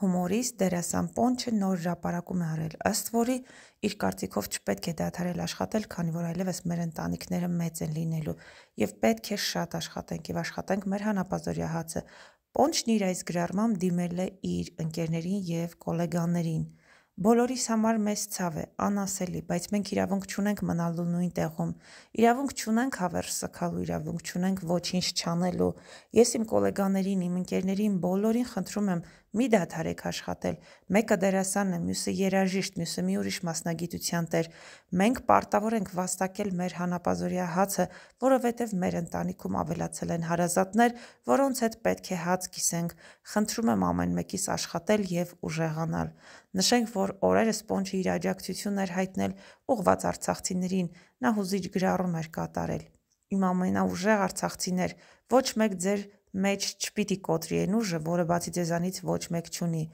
հումորիստ, դերասան Պոնչը նոր հրապարակում է արել, ըստ որի իր կարծիքով չպետք է դադարել աշխատել, քանի որ այլևս մեր ընտանիքները մեծ են լինելու եւ պետք է շատ աշխատենք եւ աշխատենք մեր հանապազորյա հացը։ Պոնչն իր այս գրառմամբ դիմել է իր ընկերներին եւ գոլեգաներին։ Բոլորիս համար մեզ ցավ է, անասելի, բայց մենք իրավունք չունենք մնալու նույն տեղում։ Իրավունք չունենք հավերժ սքալու, իրավունք չունենք ոչինչ չանելու։ Ես իմ գոլեգաներին, իմ ընկերներին բոլորին խնդրում եմ՝ մի դադարեք աշխատել։ Մեկը դերասան է, մյուսը երաժիշտ, մյուսը մի ուրիշ մասնագիտության տեր։ Մենք պարտավոր ենք վաստակել մեր հանապազորյա հացը, որովհետև մեր ընտանիքում ավելացել են հարազատներ, որոնց հետ պետք է հաց կիսենք։ Խնդրում եմ ամեն մեկից աշխատել եւ ուժեղանալ։ Նշենք, որ որ օրերը սպոնջի իր աջակցությունն էր հայտնել ուղված արցախցիներին, նա հուզիչ գրառում էր կատարել։ Իմ ամենաուժեղ արցախցիներ, ոչ մեկ ձեր մեջ չպիտի կոտրի այն ուժը, որը բացի ձեզանից ոչ մեկ չունի։